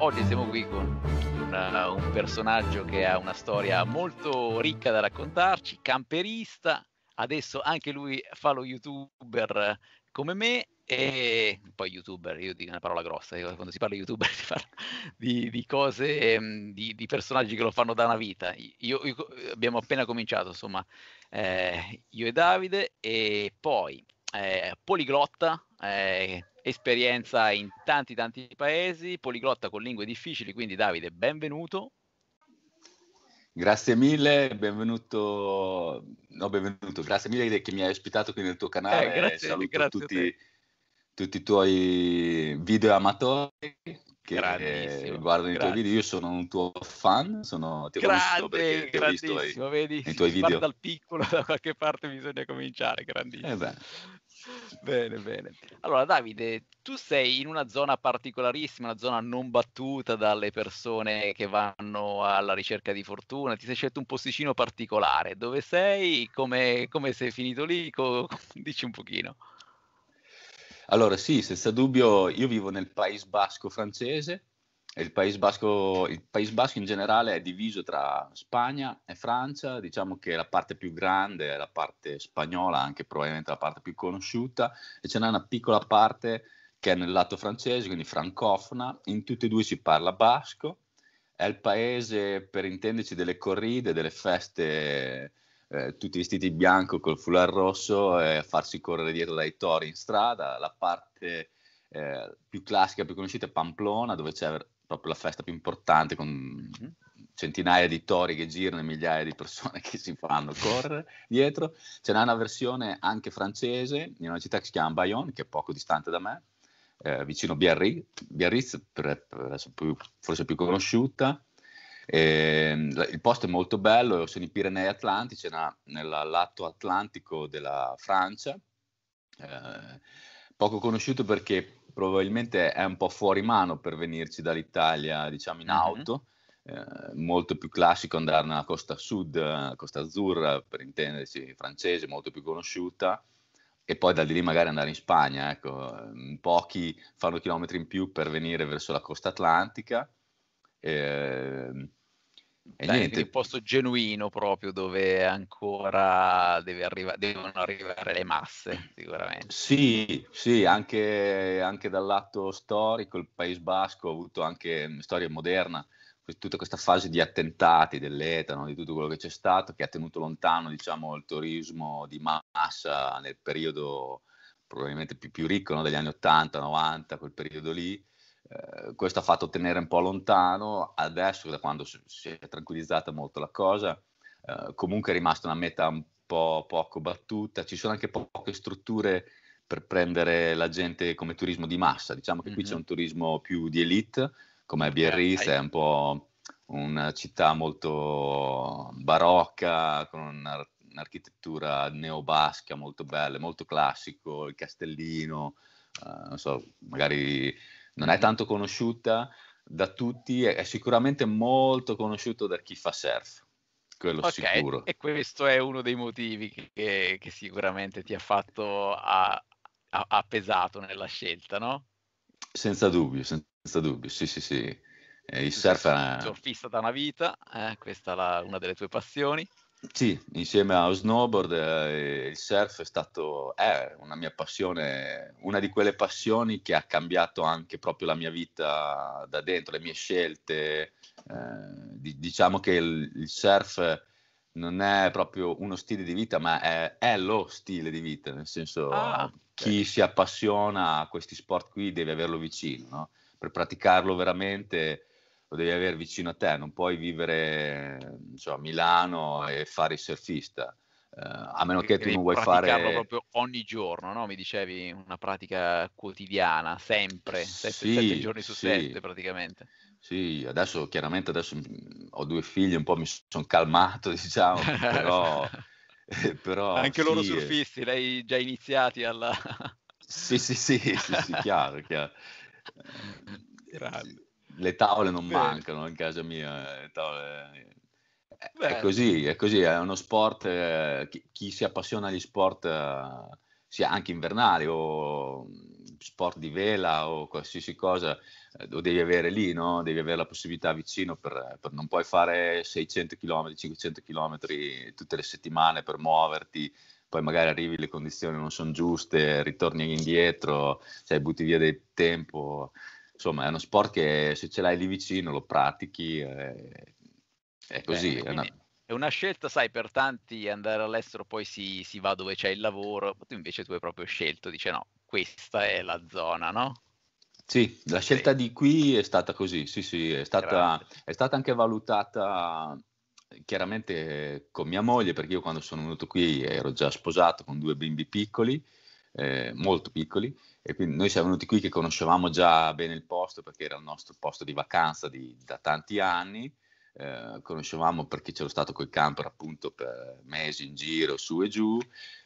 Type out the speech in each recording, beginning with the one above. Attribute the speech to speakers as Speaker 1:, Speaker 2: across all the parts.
Speaker 1: oggi siamo qui con una, un personaggio che ha una storia molto ricca da raccontarci, camperista, adesso anche lui fa lo youtuber come me e poi youtuber, io dico una parola grossa, quando si parla di youtuber si parla di, di cose, ehm, di, di, personaggi che lo fanno da una vita. Io, io, abbiamo appena cominciato, insomma, eh, io e Davide e poi eh, Poliglotta. Eh, esperienza in tanti tanti paesi, poliglotta con lingue difficili, quindi Davide, benvenuto.
Speaker 2: Grazie mille, benvenuto, no benvenuto, grazie mille che mi hai ospitato qui nel tuo canale, eh, grazie, saluto grazie tutti, tutti, i tuoi video amatori che guardano i tuoi video, io sono un tuo fan, sono, ti grande, ho perché ti ho visto i, vedi, i tuoi video. dal
Speaker 1: piccolo da qualche parte bisogna cominciare, grandissimo. Eh bene, bene. Allora, Davide, tu sei in una zona particolarissima, una zona non battuta dalle persone che vanno alla ricerca di fortuna. Ti sei scelto un posticino particolare. Dove sei? Come, come sei finito lì? Co- dici un pochino.
Speaker 2: Allora, sì, senza dubbio, io vivo nel Paese Basco francese, il País, Basco, il País Basco in generale è diviso tra Spagna e Francia, diciamo che la parte più grande è la parte spagnola, anche probabilmente la parte più conosciuta, e ce n'è una piccola parte che è nel lato francese, quindi francofona, in tutti e due si parla basco, è il paese per intenderci delle corride, delle feste, eh, tutti vestiti bianco col foulard rosso e farsi correre dietro dai tori in strada, la parte eh, più classica, più conosciuta è Pamplona, dove c'è proprio la festa più importante con mm-hmm. centinaia di tori che girano e migliaia di persone che si fanno correre dietro. Ce n'è una versione anche francese in una città che si chiama Bayonne, che è poco distante da me, eh, vicino Biarritz, Biarritz per, per più, forse più conosciuta. E, ehm, il posto è molto bello, sono i Pirenei Atlantici, nel lato atlantico della Francia. Eh, poco conosciuto perché probabilmente è un po' fuori mano per venirci dall'Italia, diciamo in auto. Mm-hmm. Eh, molto più classico andare nella costa sud, costa azzurra per intenderci, francese, molto più conosciuta, e poi da lì magari andare in Spagna. Ecco. Mm, pochi fanno chilometri in più per venire verso la costa atlantica.
Speaker 1: Eh, e Dai, niente. Il posto genuino proprio dove ancora deve arriva- devono arrivare le masse, sicuramente.
Speaker 2: Sì, sì anche, anche dal lato storico il Paese Basco ha avuto anche mm, storia moderna, tutta questa fase di attentati dell'etano, di tutto quello che c'è stato, che ha tenuto lontano diciamo, il turismo di massa nel periodo probabilmente più, più ricco no? degli anni 80-90, quel periodo lì, eh, questo ha fatto tenere un po' lontano, adesso da quando si è tranquillizzata molto la cosa, eh, comunque è rimasta una meta un po' poco battuta, ci sono anche po- poche strutture per prendere la gente come turismo di massa, diciamo che mm-hmm. qui c'è mhm. un turismo più di elite, come Biarritz, è un po' una città molto barocca, con una un'architettura neobasca molto bella, molto classico, il castellino, eh, non so, magari non è tanto conosciuta da tutti, è, è sicuramente molto conosciuto da chi fa surf quello okay, sicuro.
Speaker 1: E questo è uno dei motivi che, che sicuramente ti ha fatto, ha, ha, pesato nella scelta, no?
Speaker 2: Senza dubbio, senza dubbio, sì, sì, sì. Eh, il surf era...
Speaker 1: Surfista da una vita, eh, questa è una delle tue passioni.
Speaker 2: Sì, insieme allo snowboard eh, il surf è stato è una mia passione, una di quelle passioni che ha cambiato anche proprio la mia vita da dentro, le mie scelte. Eh, diciamo che il, il, surf non è proprio uno stile di vita, ma è, è lo stile di vita, nel senso ah, chi si appassiona a questi sport qui deve averlo vicino, no? per praticarlo veramente lo devi avere vicino a te, non puoi vivere so, a Milano e fare il surfista. Eh, a meno che tu non vuoi fare proprio
Speaker 1: ogni giorno, no? mi dicevi una pratica quotidiana, sempre, 7 sì, giorni su 7 sì. praticamente. Sì,
Speaker 2: adesso chiaramente adesso ho due figli, un po' mi sono calmato, diciamo, però, però anche sì, loro eh. surfisti,
Speaker 1: lei già iniziati alla
Speaker 2: Sì, sì, sì, sì, sì chiaro, chiaro. Eh, Grande le tavole non Beh. mancano in casa mia. Eh, tavole... Eh, è, così, è così, è uno sport, eh, chi, chi, si appassiona agli sport, eh, sia anche invernali o mm, sport di vela o qualsiasi cosa, eh, lo devi avere lì, no? devi avere la possibilità vicino, per, per, non puoi fare 600 km, 500 km tutte le settimane per muoverti, poi magari arrivi, le condizioni non sono giuste, ritorni indietro, cioè butti via del tempo insomma è uno sport che se ce l'hai lì vicino lo pratichi, eh, è così. Beh, è una...
Speaker 1: È una scelta, sai, per tanti andare all'estero poi si, si va dove c'è il lavoro, tu invece tu hai proprio scelto, dice no, questa è la zona, no?
Speaker 2: Sì, la scelta di qui è stata così, sì, sì, è stata, è stata, anche valutata chiaramente con mia moglie, perché io quando sono venuto qui ero già sposato con due bimbi piccoli, eh, molto piccoli, e quindi noi siamo venuti qui che conoscevamo già bene il posto perché era il nostro posto di vacanza di, da tanti anni, eh, conoscevamo perché c'ero stato col camper appunto per mesi in giro, su e giù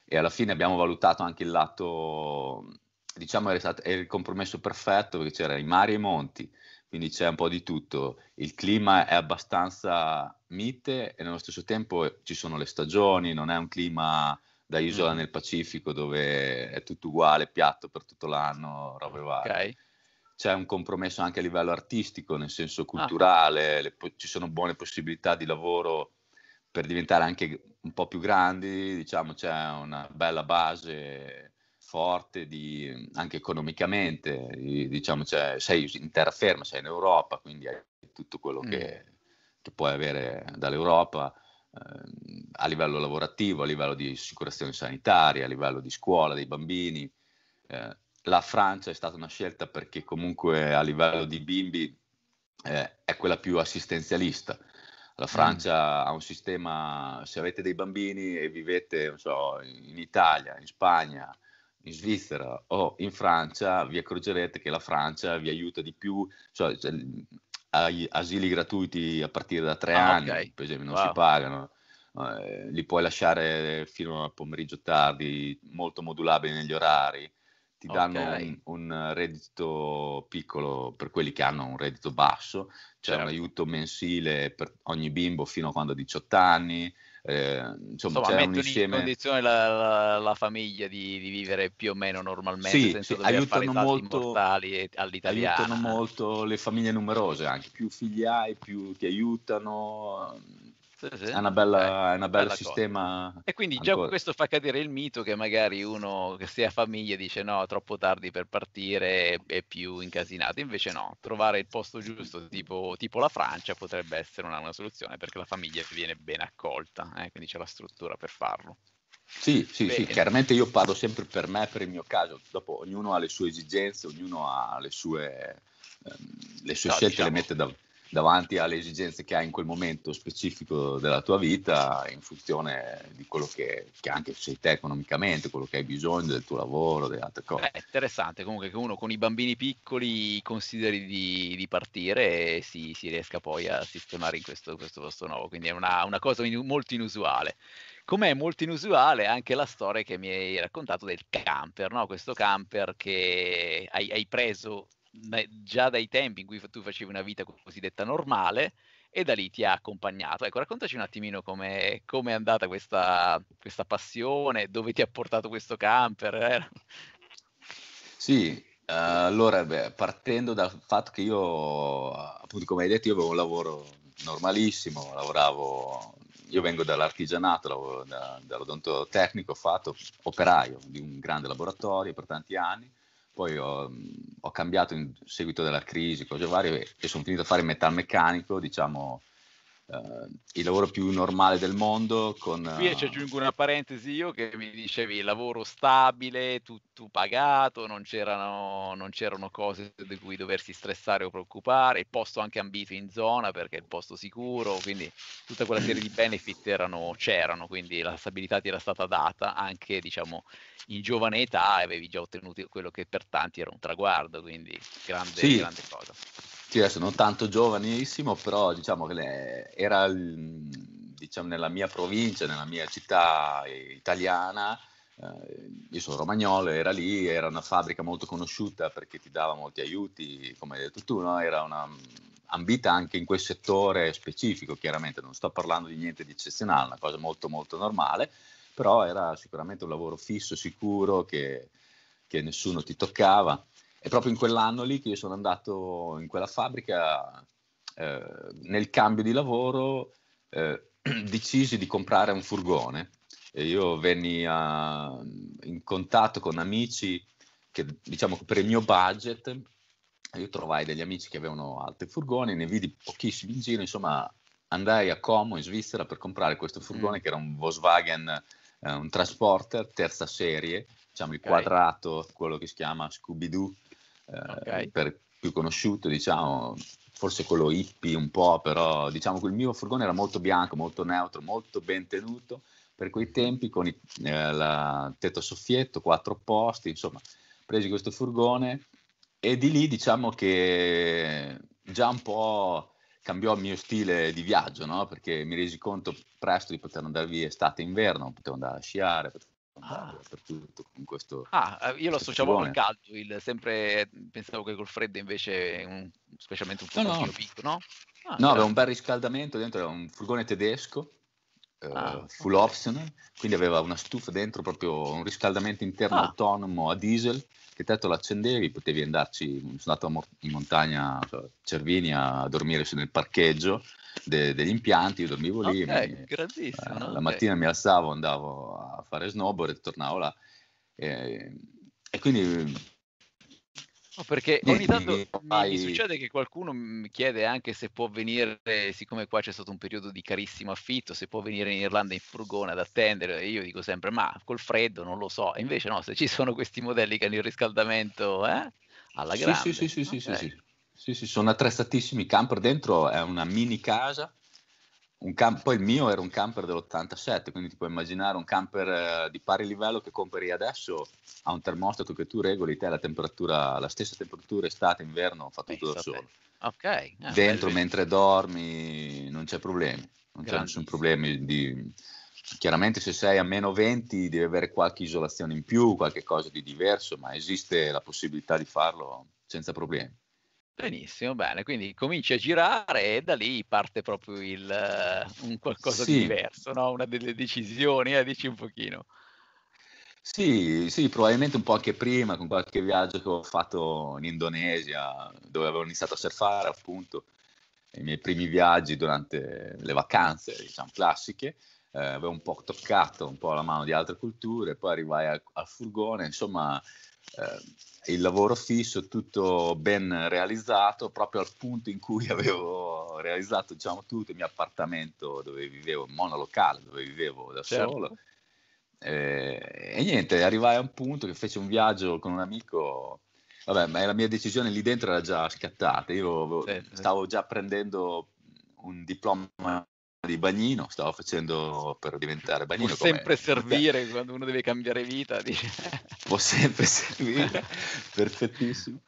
Speaker 2: e alla fine abbiamo valutato anche il lato, diciamo era, stato, era il compromesso perfetto perché c'era i mari e i monti, quindi c'è un po' di tutto, il clima è abbastanza mite e nello stesso tempo ci sono le stagioni, non è un clima da isola mm. nel Pacifico dove è tutto uguale, piatto per tutto l'anno, robe varie. Okay. C'è un compromesso anche a livello artistico, nel senso ah. culturale, ah. le, ci sono buone possibilità di lavoro per diventare anche un po' più grandi, diciamo c'è una bella base forte di, anche economicamente, di, diciamo sei in terraferma, sei in Europa, quindi hai tutto quello mm. che, che puoi avere dall'Europa eh, a livello lavorativo, a livello di assicurazione sanitaria, a livello di scuola dei bambini. Eh, la Francia è stata una scelta perché comunque a livello di bimbi eh, è quella più assistenzialista. La mm. Francia mm. ha un sistema, se avete dei bambini e vivete so, in Italia, in Spagna, in Svizzera o in Francia, vi accorgerete che la Francia vi aiuta di più, cioè, hai asili gratuiti a partire da tre ah, anni, okay. per esempio, non wow. si pagano. Eh, li puoi lasciare fino al pomeriggio tardi, molto modulabili negli orari.
Speaker 1: Ti danno okay.
Speaker 2: un, un, reddito piccolo per quelli che hanno un reddito basso, c'è cioè certo. un aiuto mensile per ogni bimbo fino a quando ha 18 anni, eh, insomma, insomma mettono insieme... in
Speaker 1: condizione la, la, la famiglia di, di, vivere più o meno normalmente sì, senza sì, aiutano molto, all'italiana aiutano
Speaker 2: molto le famiglie numerose anche più figli hai più ti aiutano sì, sì. È una bella, eh, una bella, bella sistema. Cosa. E quindi ancora. già
Speaker 1: questo fa cadere il mito che magari uno che si sia famiglia dice no, troppo tardi per partire è più incasinato. Invece no, trovare il posto giusto, tipo, tipo la Francia, potrebbe essere una, una, soluzione perché la famiglia viene ben accolta, eh, quindi c'è la struttura per farlo.
Speaker 2: Sì, sì, Bene. sì, chiaramente io parlo sempre per me, per il mio caso, dopo ognuno ha le sue esigenze, ognuno ha le sue, ehm, le sue no, scelte, diciamo... le mette davanti davanti alle esigenze che hai in quel momento specifico della tua vita in funzione di quello che, che anche sei te economicamente, quello che hai bisogno del tuo lavoro, delle altre cose. È
Speaker 1: eh, interessante comunque che uno con i bambini piccoli consideri di, di partire e si, si, riesca poi a sistemare in questo, questo posto nuovo, quindi è una, una cosa molto inusuale. Com'è molto inusuale anche la storia che mi hai raccontato del camper, no? questo camper che hai, hai preso già dai tempi in cui tu facevi una vita cosiddetta normale e da lì ti ha accompagnato. Ecco, raccontaci un attimino come è andata questa, questa, passione, dove ti ha portato questo camper. Eh?
Speaker 2: Sì, eh, allora beh, partendo dal fatto che io, appunto come hai detto, io avevo un lavoro normalissimo, lavoravo, io vengo dall'artigianato, da, tecnico, ho fatto operaio di un grande laboratorio per tanti anni poi ho, mm, ho cambiato in seguito della crisi, cose varie, e sono finito a fare metalmeccanico, diciamo Uh, il lavoro più normale del mondo. Con, uh... Qui ci
Speaker 1: aggiungo una parentesi io che mi dicevi lavoro stabile, tutto pagato, non c'erano, non c'erano cose di cui doversi stressare o preoccupare, il posto anche ambito in zona perché è il posto sicuro, quindi tutta quella serie di benefit erano, c'erano, quindi la stabilità ti era stata data anche diciamo in giovane età avevi già ottenuto quello che per tanti era un traguardo, quindi grande, sì. grande cosa.
Speaker 2: Sì, adesso non tanto giovanissimo, però diciamo che era diciamo, nella mia provincia, nella mia città italiana, eh, io sono romagnolo, era lì, era una fabbrica molto conosciuta perché ti dava molti aiuti, come hai detto tu, no? era una, ambita anche in quel settore specifico, chiaramente non sto parlando di niente di eccezionale, una cosa molto molto normale, però era sicuramente un lavoro fisso, sicuro, che, che nessuno ti toccava è proprio in quell'anno lì che io sono andato in quella fabbrica eh, nel cambio di lavoro eh, decisi di comprare un furgone e io venni a, in contatto con amici che diciamo per il mio budget io trovai degli amici che avevano altri furgoni ne vidi pochissimi in giro insomma andai a Como in Svizzera per comprare questo mm. furgone mm. che era un Volkswagen eh, un transporter terza serie diciamo il okay. quadrato quello che si chiama Scooby-Doo okay. Eh, per più conosciuto, diciamo, forse quello hippie un po', però diciamo che il mio furgone era molto bianco, molto neutro, molto ben tenuto per quei tempi con il eh, tetto a soffietto, quattro posti, insomma, presi questo furgone e di lì diciamo che già un po' cambiò il mio stile di viaggio, no? perché mi resi conto presto di poter andare via estate e inverno, potevo andare a sciare, potevo Ah. dappertutto con questo. Ah, eh, io lo associavo col
Speaker 1: caldo, il, sempre pensavo che col freddo invece, un, specialmente un furgoncino no, no. piccolo, no? Ah, no, aveva un certo.
Speaker 2: bel riscaldamento dentro, era un furgone tedesco. Uh, full okay. optional, quindi aveva una stufa dentro proprio un riscaldamento interno ah. autonomo a diesel che te lo accendevi, potevi andarci, sono andato in montagna, cioè, Cervini a dormire nel parcheggio de, degli impianti, io dormivo lì. Okay, mi, eh, no? La mattina mi alzavo, andavo a fare snowboard e tornavo là. E, e quindi...
Speaker 1: No, perché ogni tanto mi, mi, succede che qualcuno mi chiede anche se può venire, siccome qua c'è stato un periodo di carissimo affitto, se può venire in Irlanda in furgone ad attendere. E io dico sempre, ma col freddo non lo so. E invece no, se ci sono questi modelli che hanno il riscaldamento eh, alla grande. Sì, sì, sì, sì, okay. sì, sì, sì.
Speaker 2: Sì, sì, sono attrezzatissimi. Camper dentro è una mini casa. Un camp- poi il mio era un camper dell'87, quindi ti puoi immaginare un camper eh, di pari livello che compri adesso ha un termostato che tu regoli, te la temperatura, la stessa temperatura estate, inverno, fa tutto da solo.
Speaker 1: Okay. Ah, dentro bello.
Speaker 2: mentre dormi non c'è problemi, non c'è nessun problema di chiaramente se sei a meno 20 devi avere qualche isolazione in più, qualche cosa di diverso, ma esiste la possibilità di farlo senza problemi.
Speaker 1: Benissimo, bene, quindi cominci a girare e da lì parte proprio il, eh, un qualcosa sì. di diverso, no? una delle decisioni, eh? dici un pochino.
Speaker 2: Sì, sì, probabilmente un po' anche prima, con qualche viaggio che ho fatto in Indonesia, dove avevo iniziato a surfare appunto, i miei primi viaggi durante le vacanze, diciamo classiche, eh, avevo un po' toccato un po' la mano di altre culture, poi arrivai al, al furgone, insomma... Eh, il lavoro fisso, tutto ben realizzato, proprio al punto in cui avevo realizzato diciamo, tutto il mio appartamento dove vivevo, monolocale, dove vivevo da certo. solo. E, eh, e, niente, arrivai a un punto che feci un viaggio con un amico, vabbè, ma la mia decisione lì dentro era già scattata, io avevo, stavo già prendendo un diploma di bagnino, stavo facendo per diventare bagnino. Può sempre com'è. servire
Speaker 1: quando uno deve cambiare vita. Dice.
Speaker 2: Può sempre servire, perfettissimo.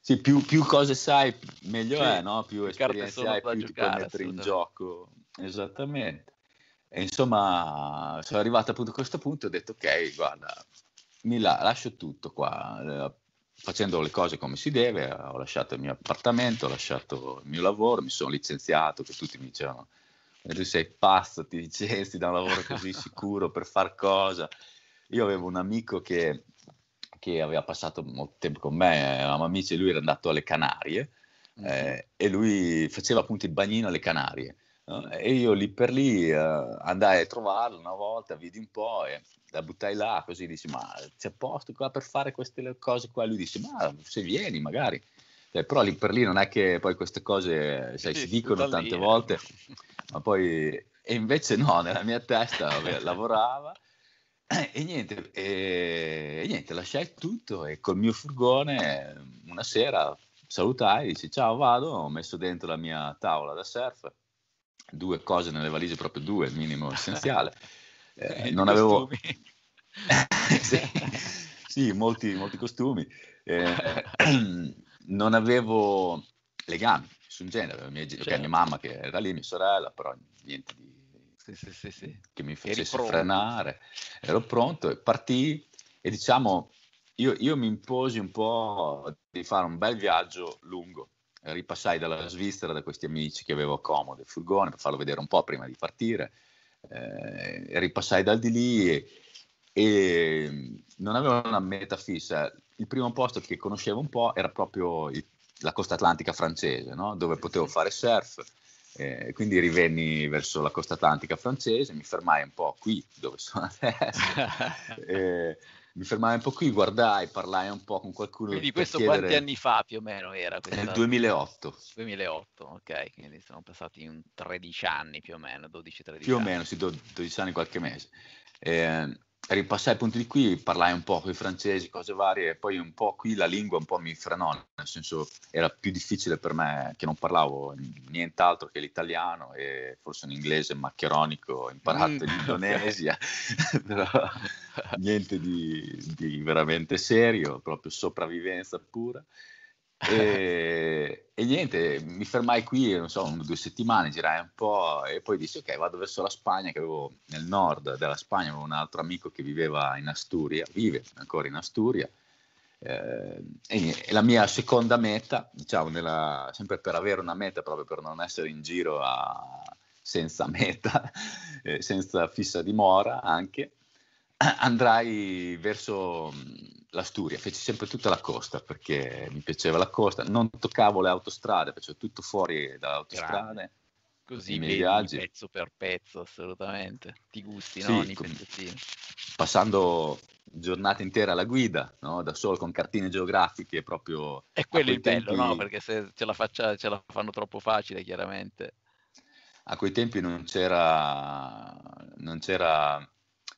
Speaker 2: Sì, più, più, cose sai, meglio sì, è, no? Più esperienze hai, più giocare, ti puoi mettere in gioco. Esattamente. E insomma, sono arrivato appunto a questo punto e ho detto, ok, guarda, mi la- lascio tutto qua, eh, facendo le cose come si deve, ho lasciato il mio appartamento, ho lasciato il mio lavoro, mi sono licenziato, che tutti mi dicevano e lui sei pazzo, ti dicesti da un lavoro così sicuro per far cosa. Io avevo un amico che, che aveva passato molto tempo con me, eravamo amici lui era andato alle Canarie mm-hmm. eh, e lui faceva appunto il bagnino alle Canarie. E io lì per lì eh, andai a trovarlo una volta, vidi un po' e la buttai là, così dici ma c'è posto qua per fare queste cose qua? lui dice ma se vieni magari. Cioè, però lì per lì non è che poi queste cose sai, sì, si dicono tante lì, eh. volte. Eh ma poi... E invece no, nella mia testa lavorava e niente, e, e niente, lasciai tutto e col mio furgone una sera salutai, dice ciao vado, ho messo dentro la mia tavola da surf, due cose nelle valigie, proprio due, il minimo essenziale. Eh, non avevo... sì, sì, molti, molti costumi. Eh, non avevo le gambe, nessun genere, mia, certo. mia mamma che era lì, mia sorella, però niente di...
Speaker 1: Sì, sì, sì, sì.
Speaker 2: Che mi facesse frenare, ero pronto e partì e diciamo io, io mi imposi un po' di fare un bel viaggio lungo, ripassai dalla Svizzera da questi amici che avevo comodo il furgone per farlo vedere un po' prima di partire, eh, ripassai dal di lì e, e, non avevo una meta fissa. Il primo posto che conoscevo un po' era proprio il la costa atlantica francese, no? dove potevo fare surf. Eh, quindi rivenni verso la costa atlantica francese, mi fermai un po' qui dove sono adesso, eh, mi fermai un po' qui, guardai, parlai un po' con qualcuno. Quindi questo chiedere... quanti anni
Speaker 1: fa più o meno era? Questa... Nel 2008. 2008, ok, quindi sono passati 13 anni più o meno, 12-13 anni. Più o meno,
Speaker 2: sì, 12 anni qualche mese. Eh, ripassai appunto di qui, parlai un po' con i francesi, cose varie, e poi un po' qui la lingua un po' mi frenò, nel senso era più difficile per me che non parlavo nient'altro che l'italiano e forse un inglese maccheronico imparato mm, in Indonesia, okay. però niente di, di veramente serio, proprio sopravvivenza pura. E, e, niente, mi fermai qui, non so, un, due settimane, girai un po' e poi dissi ok, vado verso la Spagna, che avevo nel nord della Spagna, avevo un altro amico che viveva in Asturia, vive ancora in Asturia. Eh, e, la mia seconda meta, diciamo, nella, sempre per avere una meta, proprio per non essere in giro a, senza meta, eh, senza fissa dimora anche, andrai verso l'Asturia, feci sempre tutta la costa perché mi piaceva la costa, non toccavo le autostrade, facevo tutto fuori dalle autostrade. Grande.
Speaker 1: Così vedi viaggi. pezzo per pezzo, assolutamente. Ti gusti, sì, no? com-
Speaker 2: passando giornate intere alla guida, no? da solo con cartine geografiche proprio... E quello è il tempi... bello, no? Perché
Speaker 1: se ce la, faccia, ce la fanno troppo facile, chiaramente.
Speaker 2: A quei tempi non c'era, non c'era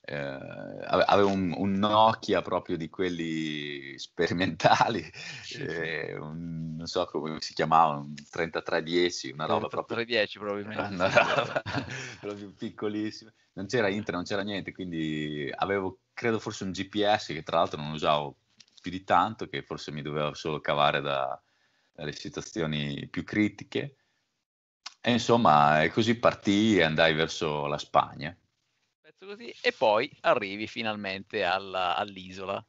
Speaker 2: eh, avevo un, un, Nokia proprio di quelli sperimentali, eh, un, non so come si chiamava, un 3310, una roba 3310 proprio, probabilmente. Una roba proprio piccolissima. Non c'era internet, non c'era niente, quindi avevo credo forse un GPS che tra l'altro non usavo più di tanto, che forse mi doveva solo cavare da, dalle situazioni più critiche. E insomma, così partì e andai verso la Spagna
Speaker 1: pezzo così, e poi arrivi finalmente alla, all'isola.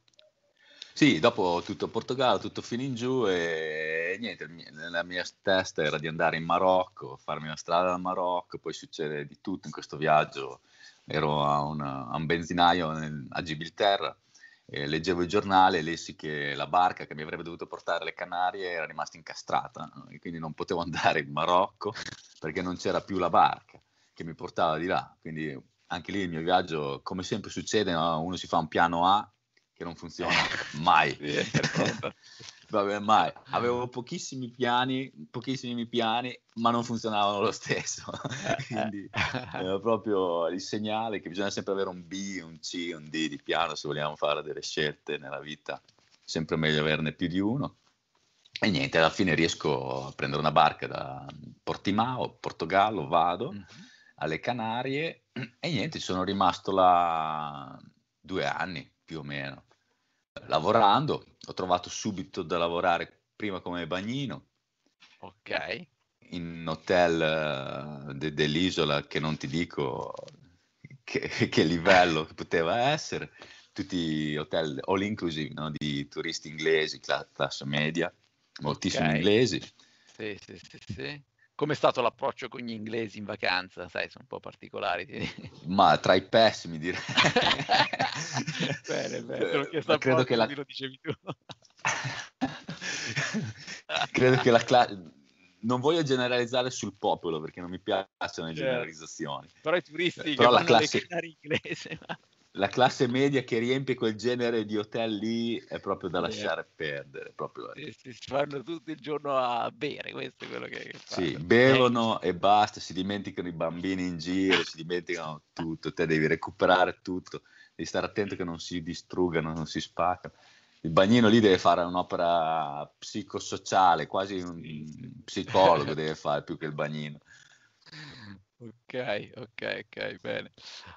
Speaker 1: Sì, dopo tutto Portogallo, tutto fino
Speaker 2: in giù e niente, nella mia testa era di andare in Marocco, farmi una strada dal Marocco, poi succede di tutto in questo viaggio. Ero a, una, a un benzinaio nel, a Gibilterra, leggevo il giornale e lessi che la barca che mi avrebbe dovuto portare alle Canarie era rimasta incastrata e quindi non potevo andare in Marocco perché non c'era più la barca che mi portava di là. Quindi anche lì il mio viaggio, come sempre succede, no? uno si fa un piano A che non funziona mai. Vabbè, mai. Avevo pochissimi piani, pochissimi piani, ma non funzionavano lo stesso. Quindi era eh, proprio il segnale che bisogna sempre avere un B, un C, un D di piano se vogliamo fare delle scelte nella vita. Sempre meglio averne più di uno. E niente, alla fine riesco a prendere una barca da Portimao, Portogallo, vado. Mm-hmm alle Canarie e niente, sono rimasto là due anni più o meno lavorando, ho trovato subito da lavorare prima come bagnino. Ok. In hotel eh, de- dell'isola che non ti dico che, che livello che poteva essere, tutti hotel all inclusive no? di turisti inglesi, classe media, moltissimi okay. inglesi.
Speaker 1: Sì, sì, sì, sì. Com'è stato l'approccio con gli inglesi in vacanza? Sai, sono un po' particolari.
Speaker 2: Ma tra i pessimi direi.
Speaker 1: bene, bene, te l'ho credo che la... lo dicevi tu.
Speaker 2: credo che la classe... Non voglio generalizzare sul popolo perché non mi piacciono le certo. generalizzazioni.
Speaker 1: Però i turisti eh, però che la classe... inglese
Speaker 2: la classe media che riempie quel genere di hotel lì è proprio da lasciare eh. perdere. Proprio.
Speaker 1: Sì, si, fanno tutto il giorno a bere, questo è quello che
Speaker 2: fanno. Sì, bevono eh. e basta, si dimenticano i bambini in giro, si dimenticano tutto, te devi recuperare tutto, devi stare attento che non si distruggano, non si spaccano. Il bagnino lì deve fare un'opera psicosociale, quasi un sì, sì. psicologo deve fare più che il bagnino.
Speaker 1: Ok, ok, ok, bene.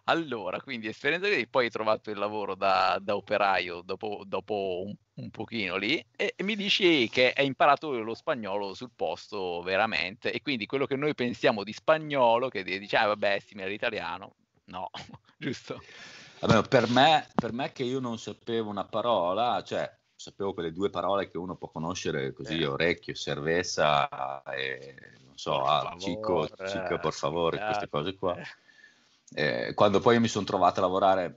Speaker 1: Allora, quindi esperienza lì, poi hai trovato il lavoro da, da operaio dopo, dopo un, un, pochino lì e, e, mi dici che hai imparato lo spagnolo sul posto veramente e quindi quello che noi pensiamo di spagnolo, che dici, ah vabbè, simile all'italiano, no, giusto? Allora, per
Speaker 2: me, per me che io non sapevo una parola, cioè sapevo quelle due parole che uno può conoscere così, eh. orecchio, cerveza e non so, ah, cicco, cicco, per favore, eh. queste cose qua. Eh, quando poi mi sono trovato a lavorare,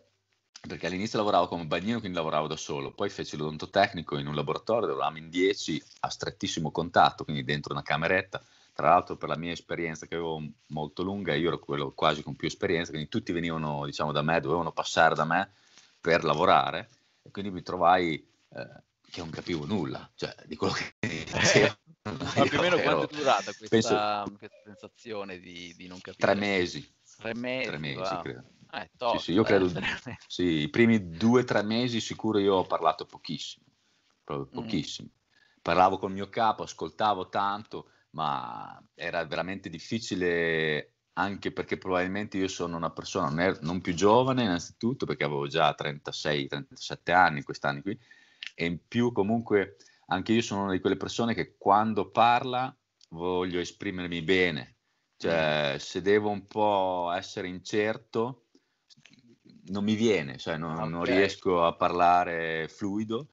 Speaker 2: perché all'inizio lavoravo come bagnino, quindi lavoravo da solo, poi feci l'odontotecnico in un laboratorio dove in 10 a strettissimo contatto, quindi dentro una cameretta. Tra l'altro, per la mia esperienza che avevo molto lunga, io ero quello quasi con più esperienza, quindi tutti venivano diciamo da me, dovevano passare da me per lavorare, e quindi mi trovai eh, che non capivo nulla, cioè di quello che
Speaker 1: Eh, Ma più o meno quanto è durata questa, penso, questa sensazione di, di, non capire? Tre mesi. Tre mesi, tre mesi wow. credo. Eh, top, sì, sì, io credo, eh,
Speaker 2: sì, i primi due o tre mesi sicuro io ho parlato pochissimo, proprio mm. pochissimo. Mm. Parlavo il mio capo, ascoltavo tanto, ma era veramente difficile anche perché probabilmente io sono una persona non, er-, più giovane innanzitutto perché avevo già 36-37 anni quest'anno qui, e in più comunque anche io sono una di quelle persone che quando parla voglio esprimermi bene, cioè mm. se devo un po' essere incerto non mi viene, cioè non, okay. non riesco a parlare fluido.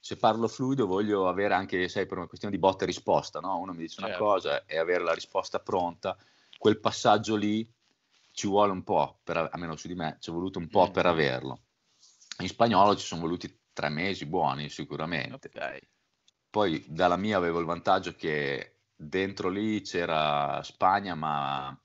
Speaker 2: Se parlo fluido voglio avere anche, sai, per una questione di botta e risposta, no? Uno mi dice certo. una cosa e avere la risposta pronta, quel passaggio lì ci vuole un po', per, almeno su di me, ci è voluto un po' mm. per averlo. In spagnolo ci sono voluti tre mesi buoni sicuramente. Okay. Poi dalla mia avevo il vantaggio che dentro lì c'era Spagna, ma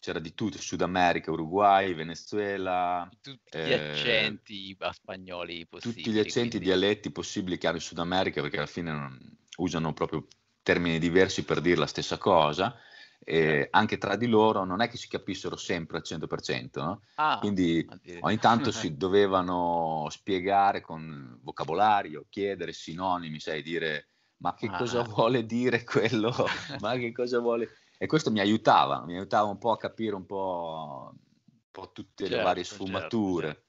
Speaker 2: c'era di tutto, Sud America, Uruguay, Venezuela. Tutti gli eh, accenti
Speaker 1: spagnoli
Speaker 2: possibili. Tutti gli accenti, quindi... dialetti possibili che hanno in Sud America, perché alla fine non, usano proprio termini diversi per dire la stessa cosa eh, certo. anche tra di loro non è che si capissero sempre al 100%, no? ah, quindi ogni tanto si dovevano spiegare con vocabolario, chiedere sinonimi, sai, dire ma che ah. cosa ah. vuole dire quello, ma che cosa vuole... E questo mi aiutava, mi
Speaker 1: aiutava un po' a capire un po', un po tutte certo, le varie certo, certo, sfumature. Certo, certo.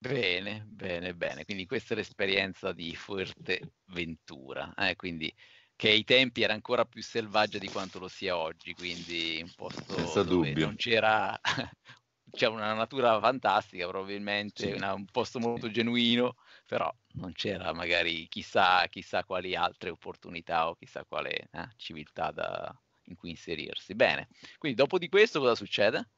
Speaker 1: Bene, bene, bene. Quindi questa è l'esperienza di Fuerteventura. Eh? Quindi che ai tempi era ancora più selvaggia di quanto lo sia oggi, quindi un posto Senza dubbio. non c'era c'è una natura fantastica probabilmente, sì. una, un posto molto sì. genuino, però non c'era magari chissà, chissà quali altre opportunità o chissà quale eh, civiltà da, in cui inserirsi. Bene, quindi dopo di questo cosa succede?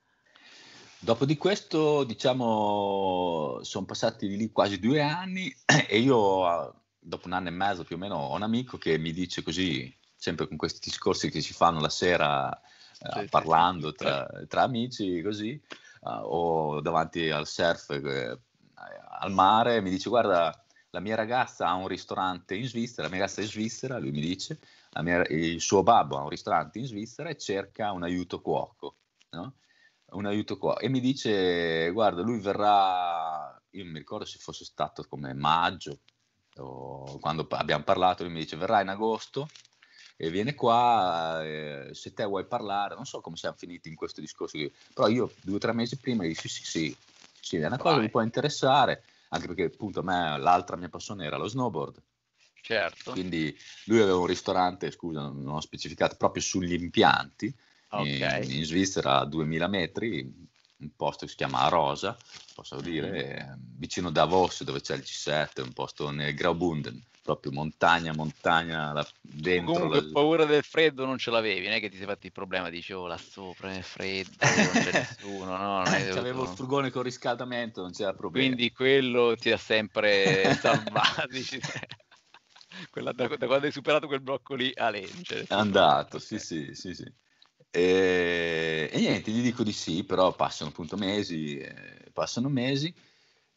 Speaker 2: Dopo di questo, diciamo, sono passati di lì quasi due anni e io ah, dopo un anno e mezzo più o meno, ho un amico che mi dice così, sempre con questi discorsi che si fanno la sera eh, sì, parlando sì, sì. Tra, eh. tra, amici, così, uh, o davanti al surf, eh, al mare, mi dice guarda, la mia ragazza ha un ristorante in Svizzera, la mia ragazza è in svizzera, lui mi dice, mia, il suo babbo ha un ristorante in Svizzera e cerca un aiuto cuoco, no? un aiuto cuoco. E mi dice, guarda, lui verrà, io non mi ricordo se fosse stato come maggio, quando abbiamo parlato, lui mi dice verrà in agosto e viene qua, eh, se te vuoi parlare, non so come siamo finiti in questo discorso, però io due o tre mesi prima gli dico sì, sì, sì, sì, è una cosa Vai. che mi può interessare, anche perché appunto a me l'altra mia passione era lo snowboard. Certo. Quindi lui aveva un ristorante, scusa, non ho specificato, proprio sugli impianti, okay. in, in Svizzera a 2000 metri, un posto che si chiama Rosa, posso mm-hmm. dire, eh, vicino Davos dove c'è il G7, un posto nel Graubunden, proprio montagna, montagna la, dentro. Comunque la...
Speaker 1: paura del freddo non ce l'avevi, non è che ti sei fatto il problema, dicevo oh, là sopra è freddo, non c'è nessuno, no? C'avevo dovuto... il furgone con riscaldamento, non c'era problema. Quindi quello ti ha sempre salvato. Quella, da, da, quando hai superato quel blocco lì, Ale, è
Speaker 2: andato, sì, eh. sì, sì, sì. E, e, niente, gli dico di sì, però passano appunto mesi, eh, passano mesi.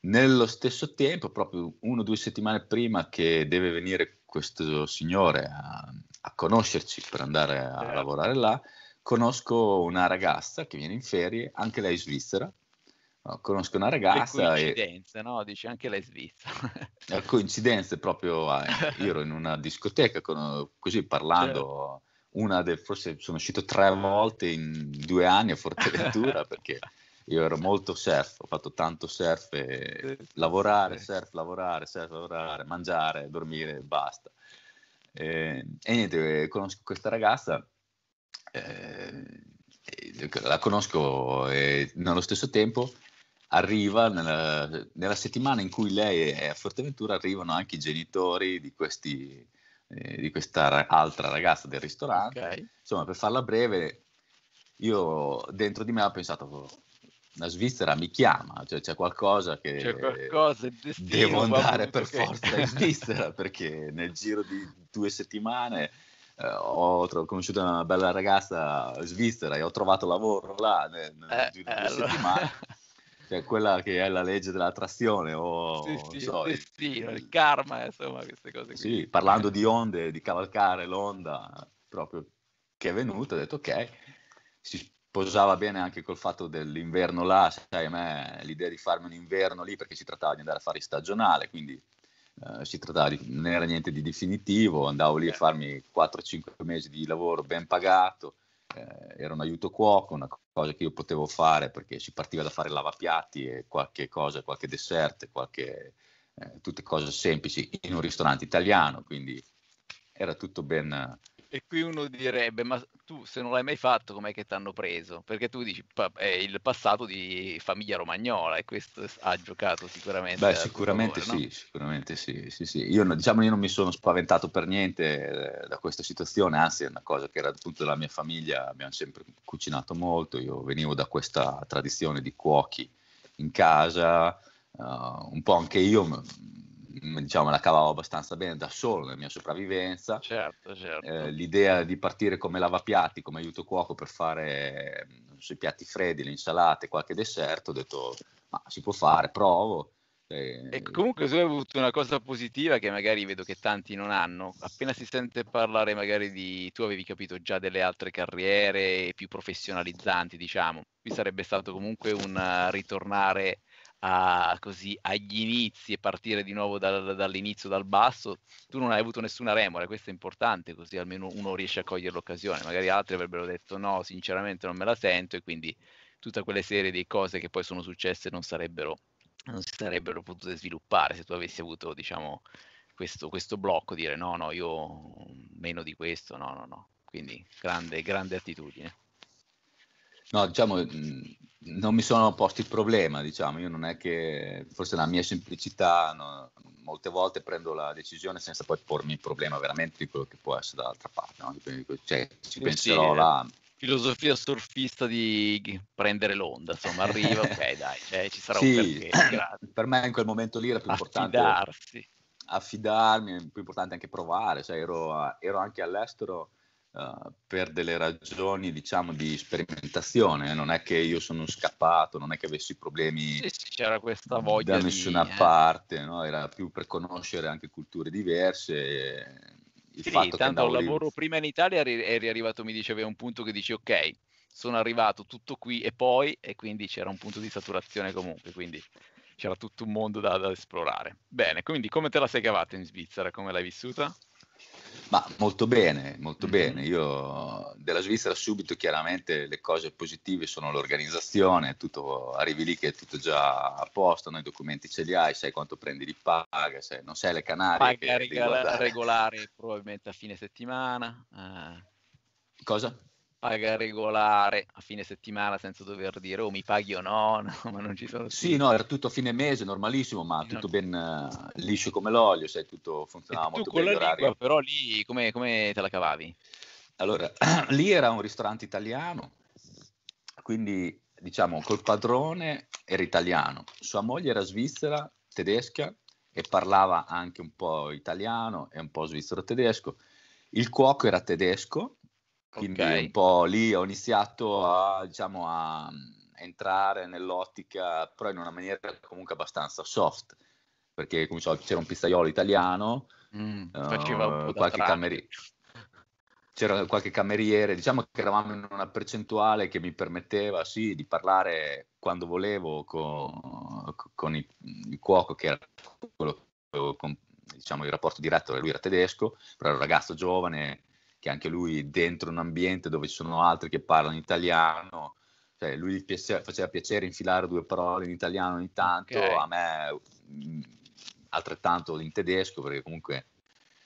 Speaker 2: Nello stesso tempo, proprio una o due settimane prima che deve venire questo signore a, a conoscerci per andare a eh. lavorare là, conosco una ragazza che viene in ferie, anche lei svizzera. No, conosco una ragazza.
Speaker 1: Coincidenze, e... no? Dice anche lei svizzera.
Speaker 2: Eh, coincidenze proprio. Eh, io ero in una discoteca, con, così parlando. Certo una del, forse sono uscito tre volte in due anni a Forteventura perché io ero molto surf, ho fatto tanto surf, e lavorare, surf, lavorare, surf, lavorare, mangiare, dormire, basta. E, e niente, conosco questa ragazza, eh, la conosco e nello stesso tempo arriva nella, nella settimana in cui lei è a Forteventura, arrivano anche i genitori di questi eh, di questa ra- altra ragazza del ristorante. Okay. Insomma, per farla breve, io dentro di me ho pensato, oh, la Svizzera mi chiama, cioè c'è qualcosa che c'è
Speaker 1: qualcosa, destino, devo andare per che... forza in
Speaker 2: Svizzera perché nel giro di due settimane eh, ho tro- conosciuto una bella ragazza svizzera e ho trovato lavoro là nel, nel
Speaker 1: eh, giro di due eh, allora... settimane.
Speaker 2: cioè quella che è la legge dell'attrazione o sì, sì, so, sì,
Speaker 1: sì, il karma, insomma, queste cose.
Speaker 2: Sì, parlando di onde, di cavalcare l'onda proprio che è venuta, ho detto ok, si sposava bene anche col fatto dell'inverno là, sai a me l'idea di farmi un inverno lì perché si trattava di andare a fare stagionale, quindi eh, si trattava di, non era niente di definitivo, andavo lì a eh. farmi 4-5 mesi di lavoro ben pagato eh, era un aiuto cuoco, una cosa che io potevo fare perché si partiva da fare lavapiatti e qualche cosa, qualche dessert, qualche, eh, tutte cose semplici in un ristorante italiano, quindi era tutto ben,
Speaker 1: e qui uno direbbe, ma tu se non l'hai mai fatto, com'è che ti hanno preso? Perché tu dici, è il passato di famiglia romagnola e questo ha giocato sicuramente. Beh, sicuramente favore, sì, no?
Speaker 2: sicuramente sì, sì, sì. Io, diciamo, io non mi sono spaventato per niente eh, da questa situazione, anzi è una cosa che era appunto della mia famiglia, abbiamo sempre cucinato molto, io venivo da questa tradizione di cuochi in casa, uh, un po' anche io diciamo, la cavavo abbastanza bene da solo nella mia sopravvivenza. Certo, certo. Eh, l'idea di partire come lavapiatti, come aiuto cuoco per fare so, i piatti freddi, le insalate, qualche dessert, ho detto, ma si può fare, provo.
Speaker 1: E, e comunque tu hai avuto una cosa positiva che magari vedo che tanti non hanno. Appena si sente parlare magari di tu avevi capito già delle altre carriere più professionalizzanti, diciamo. Qui sarebbe stato comunque un eh, ritornare a, così, agli inizi e partire di nuovo dal, dall'inizio, dal basso, tu non hai avuto nessuna remora, questo è importante, così almeno uno riesce a cogliere l'occasione, magari altri avrebbero detto no, sinceramente non me la sento e quindi tutta quella serie di cose che poi sono successe non sarebbero, non si sarebbero potute sviluppare se tu avessi avuto, diciamo, questo, questo blocco, dire no, no, io meno di questo, no, no, no. Quindi grande, grande attitudine.
Speaker 2: No, diciamo, mm, non mi sono posto il problema, diciamo, io non è che, forse la mia semplicità, no, molte volte prendo la decisione senza poi pormi il problema veramente di quello che può essere dall'altra parte, no? cioè, ci eh penserò sì, là.
Speaker 1: Filosofia surfista di prendere l'onda, insomma, arriva, ok, dai, cioè, ci sarà sì, un perché. Grazie.
Speaker 2: Per me in quel momento lì era più importante Affidarsi.
Speaker 1: affidarmi, è più importante anche provare,
Speaker 2: cioè, ero, ero anche all'estero eh, per delle ragioni diciamo di sperimentazione, eh. non è che io sono scappato, non è che avessi problemi
Speaker 1: sì, c'era questa voglia da nessuna di, eh.
Speaker 2: parte, no? era più per conoscere anche culture diverse. Il sì, fatto tanto che lavoro
Speaker 1: lì... prima in Italia eri arrivato, mi dicevi, a un punto che dici ok, sono arrivato tutto qui e poi, e quindi c'era un punto di saturazione comunque, quindi c'era tutto un mondo da, da esplorare. Bene, quindi come te la sei cavata in Svizzera, come l'hai vissuta?
Speaker 2: Ma molto bene, molto mm-hmm. bene. Io della Svizzera subito chiaramente le cose positive sono l'organizzazione, tutto, arrivi lì che è tutto già a posto, noi documenti ce li hai, sai quanto prendi di paga, sai, non sai le canarie. Paga regolare
Speaker 1: probabilmente a fine settimana. Eh. Cosa? paga regolare a fine settimana senza dover dire oh mi paghi o no, no ma non ci sono sì
Speaker 2: no era tutto a fine mese normalissimo ma tutto ben uh, liscio come l'olio sai tutto
Speaker 1: funzionava molto bene l'orario però
Speaker 2: lì come, come te la cavavi? allora lì era un ristorante italiano quindi diciamo col padrone era italiano sua moglie era svizzera tedesca e parlava anche un po' italiano e un po' svizzero tedesco il cuoco era tedesco quindi okay. un po' lì ho iniziato a, diciamo, a mm, entrare nell'ottica, però in una maniera comunque abbastanza soft, perché come so, c'era un pizzaiolo italiano, mm, uh, qualche, cameri- c'era qualche cameriere, diciamo che eravamo in una percentuale che mi permetteva sì, di parlare quando volevo con, con il, il, cuoco che era quello con, diciamo, il rapporto diretto, lui era tedesco, però era un ragazzo giovane, che anche lui dentro un ambiente dove ci sono altri che parlano italiano, cioè lui piace, faceva piacere infilare due parole in italiano ogni tanto, okay. a me mm, altrettanto in tedesco, perché comunque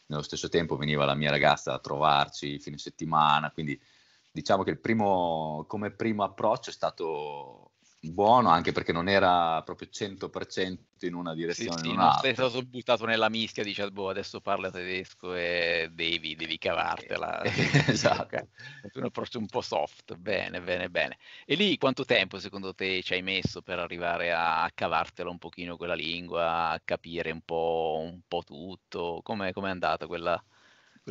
Speaker 2: nello stesso tempo veniva la mia ragazza a trovarci fine settimana, quindi diciamo che il primo, come primo approccio è stato buono anche perché non era proprio 100% in una direzione. Sì, sì, non sei
Speaker 1: stato buttato nella mischia, dice ah, boh, adesso parla tedesco e devi, devi eh, cavartela. esatto. Un approccio un po' soft, bene, bene, bene. E lì quanto tempo secondo te ci hai messo per arrivare a cavartela un pochino quella lingua, a capire un po', un po tutto? Come è andata quella...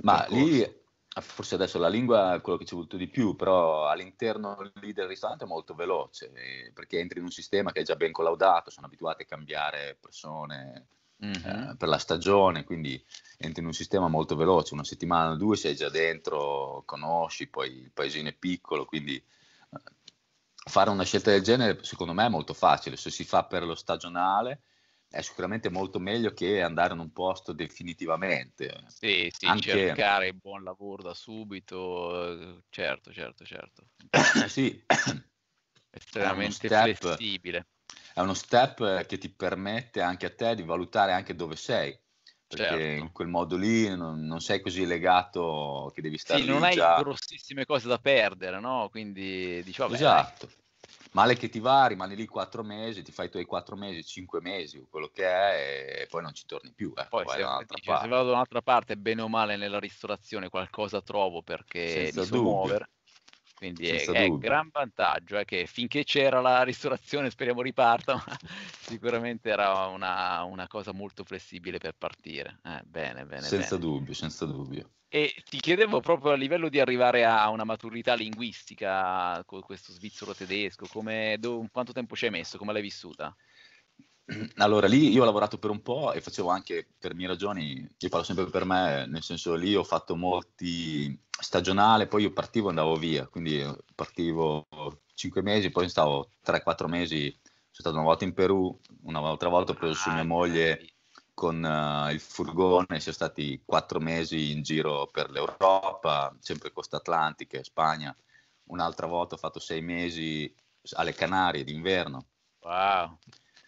Speaker 1: Ma percorso? lì Ah, forse adesso la lingua è quello che ci è voluto di più, però all'interno
Speaker 2: lì del ristorante è molto veloce, eh, perché entri in un sistema che è già ben collaudato, sono abituati a cambiare persone eh, mm-hmm. eh, per la stagione, quindi entri in un sistema molto veloce, una settimana o due sei già dentro, conosci, poi il paesino è piccolo, quindi eh, fare una scelta del genere secondo me è molto facile, se si fa per lo stagionale è sicuramente molto meglio che andare in un posto definitivamente.
Speaker 1: Sì, sì, Anche... cercare buon lavoro da subito, eh, certo, certo, certo.
Speaker 2: sì. Estremamente step... flessibile è uno step eh. che ti permette anche a te di valutare anche dove sei.
Speaker 1: Perché certo. in
Speaker 2: quel modo lì non, non, sei così legato che devi stare sì, lì. Non hai già...
Speaker 1: grossissime cose da perdere, no? Quindi
Speaker 2: diciamo. Esatto. Beh, Male che ti va, rimani lì quattro mesi, ti fai i tuoi quattro mesi, cinque mesi, quello che è, e poi non ci torni più. Eh. Poi, poi se, dice, se,
Speaker 1: vado da un'altra parte, bene o male nella ristorazione qualcosa trovo perché Senza mi so muovere. Quindi Senza è, gran vantaggio, è eh, che finché c'era la ristorazione, speriamo riparta, ma sicuramente era una, una cosa molto flessibile per partire. Eh, bene, bene. Senza
Speaker 2: bene. dubbio, senza dubbio.
Speaker 1: E ti chiedevo proprio a livello di arrivare a una maturità linguistica con questo svizzero tedesco, come, do, quanto tempo ci hai messo, come l'hai vissuta?
Speaker 2: Allora lì io ho lavorato per un po' e facevo anche per mie ragioni, io parlo sempre per me, nel senso lì ho fatto molti stagionali, poi io partivo e andavo via, quindi partivo 5 mesi, poi stavo 3-4 mesi, sono stato una volta in Perù, un'altra volta ho preso su mia ah, moglie con uh, il furgone, siamo stati 4 mesi in giro per l'Europa, sempre costa atlantica, Spagna, un'altra volta ho fatto 6 mesi alle Canarie d'inverno.
Speaker 1: Wow.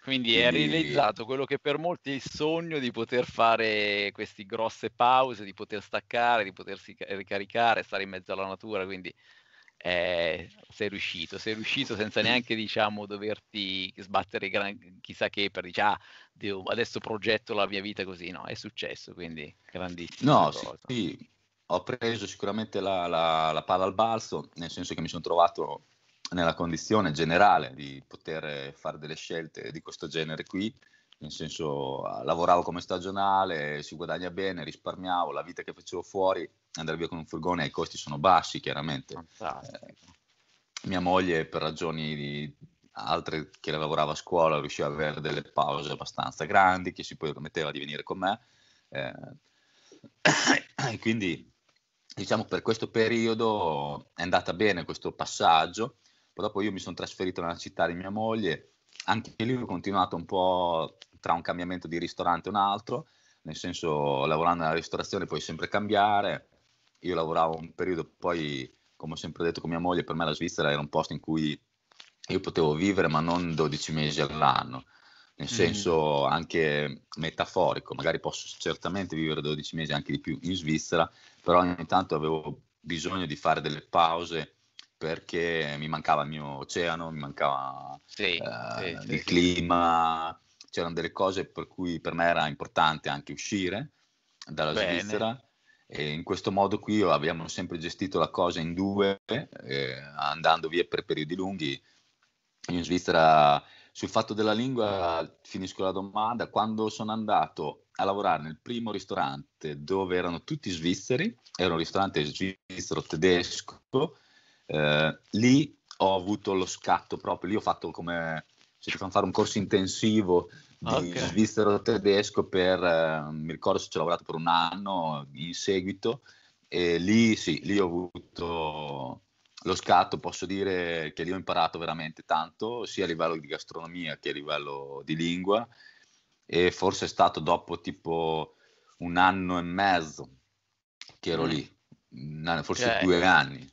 Speaker 1: Quindi e... è realizzato quello che per molti è il sogno di poter fare queste grosse pause, di poter staccare, di potersi ricaricare, stare in mezzo alla natura. Quindi eh, sei riuscito, sei riuscito senza neanche diciamo doverti sbattere gran, chissà che per dire ah, devo, adesso progetto la mia vita così, no, è successo, quindi grandissimo. No, sì, sì, ho preso sicuramente la, la, la palla al balzo, nel senso che mi sono trovato
Speaker 2: nella condizione generale di poter fare delle scelte di questo genere qui, nel senso ah, lavoravo come stagionale, si guadagna bene, risparmiavo, la vita che facevo fuori, andare via con un furgone, i costi sono bassi chiaramente. Eh, mia moglie per ragioni di altre che lavorava a scuola riusciva ad avere delle pause abbastanza grandi che si permetteva di venire con me. Eh, quindi diciamo per questo periodo è andata bene questo passaggio poi dopo io mi sono trasferito nella città di mia moglie, anche lì ho continuato un po' tra un cambiamento di ristorante e un altro, nel senso lavorando nella ristorazione puoi sempre cambiare. Io lavoravo un periodo, poi come ho sempre detto con mia moglie, per me la Svizzera era un posto in cui io potevo vivere ma non 12 mesi all'anno, nel mm. senso mm. anche metaforico, magari posso certamente vivere 12 mesi anche di più in Svizzera, però ogni tanto avevo bisogno di fare delle pause perché mi mancava il mio oceano, mi mancava sì, eh, sì, il sì, clima, c'erano delle cose per cui per me era importante anche uscire dalla Bene. Svizzera. E in questo modo qui abbiamo sempre gestito la cosa in due, eh, andando via per periodi lunghi. In Svizzera, sul fatto della lingua, finisco la domanda, quando sono andato a lavorare nel primo ristorante dove erano tutti svizzeri, era un ristorante svizzero tedesco, eh, lì ho avuto lo scatto proprio, lì ho fatto come se ti fanno fare un corso intensivo di okay. svizzero tedesco per, eh, mi ricordo se ci ho lavorato per un anno in seguito e lì sì, lì ho avuto lo scatto, posso dire che lì ho imparato veramente tanto, sia a livello di gastronomia che a livello di lingua e forse è stato dopo tipo un anno e mezzo che ero mm. lì, forse okay. due anni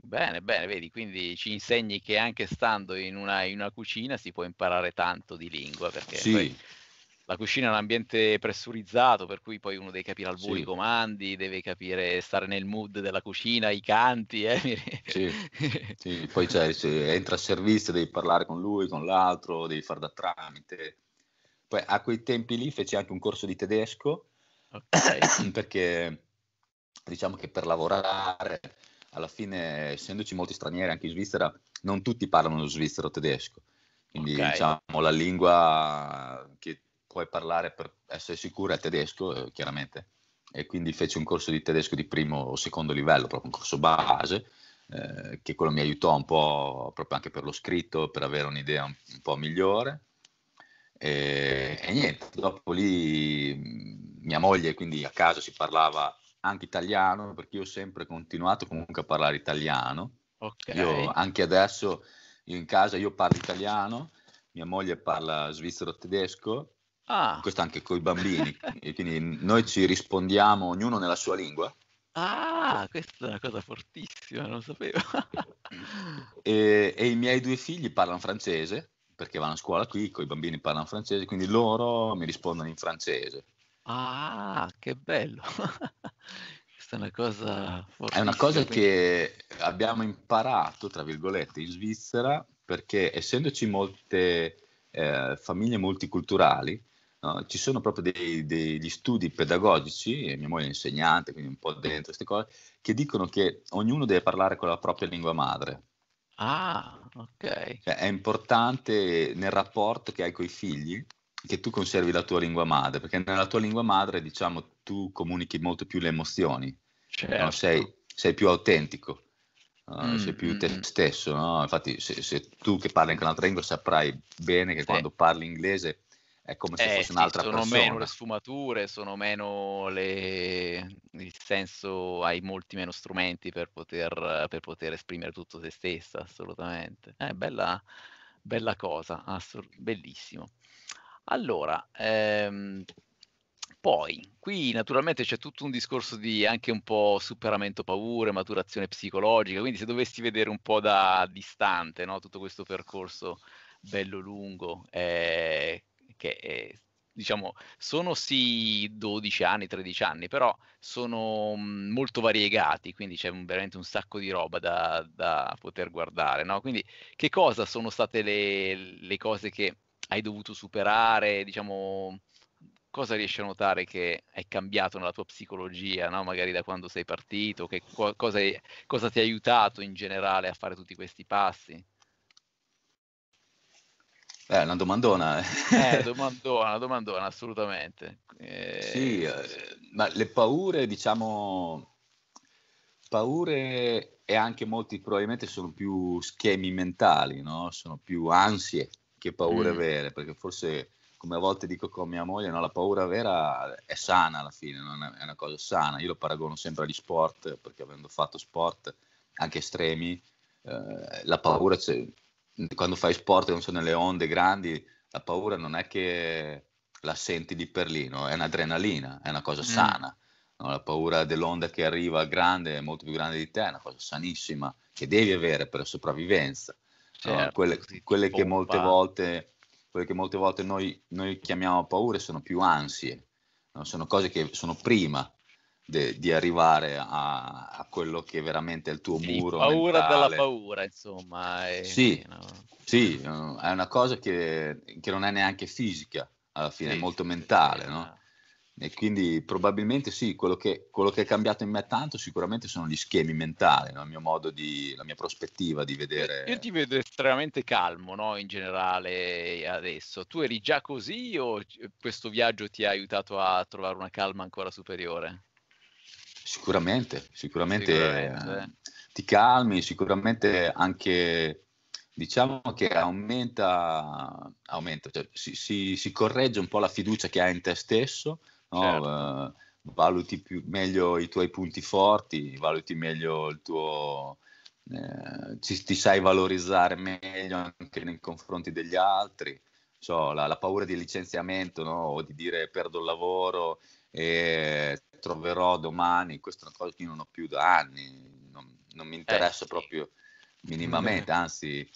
Speaker 1: bene, bene, vedi, quindi ci insegni che anche stando in una, in una cucina si può imparare tanto di lingua, perché Sì. poi la cucina è un ambiente pressurizzato, per cui poi uno deve capire al volo i comandi, deve capire stare nel mood della cucina, i canti, eh.
Speaker 2: Sì, sì, poi cioè, se entra a servizio devi parlare con lui, con l'altro, devi far da tramite. Poi a quei tempi lì feci anche un corso di tedesco Ok, perché diciamo che per lavorare alla fine, essendoci molti stranieri anche in Svizzera, non tutti parlano lo svizzero tedesco. Quindi okay. diciamo la lingua che puoi parlare per essere sicura è tedesco, eh, chiaramente. E quindi feci un corso di tedesco di primo o secondo livello, proprio un corso base, eh, che quello mi aiutò un po' proprio anche per lo scritto, per avere un'idea un, un po' migliore. E, e, niente, dopo lì mia moglie, quindi a casa si parlava anche italiano, perché io ho sempre continuato comunque a parlare italiano.
Speaker 1: Okay. Io
Speaker 2: anche adesso io in casa io parlo italiano, mia moglie parla svizzero tedesco, ah. questo anche con i bambini, e quindi noi ci rispondiamo ognuno nella sua lingua.
Speaker 1: Ah, questa è una cosa fortissima, non lo sapevo.
Speaker 2: e, e, i miei due figli parlano francese, perché vanno a scuola qui, con i bambini parlano francese, quindi loro mi rispondono in francese.
Speaker 1: Ah, che bello! Questa è una cosa È una cosa
Speaker 2: che abbiamo imparato, tra virgolette, in Svizzera, perché essendoci molte eh, famiglie multiculturali, no, ci sono proprio dei, degli studi pedagogici, e mia moglie è insegnante, quindi un po' dentro queste cose, che dicono che ognuno deve parlare con la propria lingua madre.
Speaker 1: Ah, ok.
Speaker 2: Cioè, è importante nel rapporto che hai con i figli che tu conservi la tua lingua madre, perché nella tua lingua madre, diciamo, tu comunichi molto più le emozioni, certo. no? sei, sei, più autentico, mm, sei più mm, te mm. stesso, no? Infatti se, se, tu che parli anche un'altra lingua saprai bene che sì. quando parli inglese è come se eh, fosse un'altra sì, sono persona. Sono meno le
Speaker 1: sfumature, sono meno le... il senso, hai molti meno strumenti per poter, per poter esprimere tutto te stessa, assolutamente. È eh, bella, bella cosa, assur- bellissimo. Allora, ehm, poi qui naturalmente c'è tutto un discorso di anche un po' superamento paure, maturazione psicologica, quindi se dovessi vedere un po' da distante no, tutto questo percorso bello lungo, eh, che eh, diciamo sono sì 12 anni, 13 anni, però sono mm, molto variegati, quindi c'è un, veramente un sacco di roba da, da poter guardare. No? Quindi che cosa sono state le, le cose che hai dovuto superare, diciamo, cosa riesci a notare che è cambiato nella tua psicologia, no? magari da quando sei partito, che co- cosa, è, cosa, ti ha aiutato in generale a fare tutti questi passi?
Speaker 2: Beh, una domandona. Eh,
Speaker 1: domandona, domandona, assolutamente. Eh... Sì, eh, ma
Speaker 2: le paure, diciamo, paure e anche molti probabilmente sono più schemi mentali, no? Sono più ansie che paure mm. vere, perché forse come a volte dico con mia moglie, no, la paura vera è sana alla fine, è, una cosa sana. Io lo paragono sempre agli sport, perché avendo fatto sport anche estremi, eh, la paura c'è. Cioè, quando fai sport, non so, nelle onde grandi, la paura non è che la senti di perlino, è un'adrenalina, è una cosa mm. sana. No? La paura dell'onda che arriva grande, molto più grande di te, è una cosa sanissima che devi avere per la sopravvivenza. Certo, cioè, no, ah, quelle, quelle, che volte, quelle, che molte volte, noi, noi, chiamiamo paure sono più ansie, no? sono cose che sono prima de, di arrivare a, a, quello che veramente è il tuo sì, muro. Paura mentale. dalla
Speaker 1: paura, insomma. È, sì,
Speaker 2: no? sì, è una cosa che, che, non è neanche fisica, alla fine sì, è molto mentale. No? E quindi probabilmente sì, quello che, quello che, è cambiato in me tanto sicuramente sono gli schemi mentali, no? il mio modo di, la mia prospettiva di vedere.
Speaker 1: Io ti vedo estremamente calmo no? in generale adesso. Tu eri già così o questo viaggio ti ha aiutato a trovare una calma ancora superiore?
Speaker 2: Sicuramente, sicuramente, sicuramente. Eh, eh, ti calmi, sicuramente anche diciamo che aumenta, aumenta cioè si, si, si, corregge un po' la fiducia che hai in te stesso no? certo. uh, valuti più, meglio i tuoi punti forti, valuti meglio il tuo... Eh, ci, ti sai valorizzare meglio anche nei confronti degli altri. Cioè, la, la, paura di licenziamento no? o di dire perdo il lavoro e troverò domani, questa è una cosa che io non ho più da anni, non, non mi eh, interessa eh, sì. proprio minimamente, anzi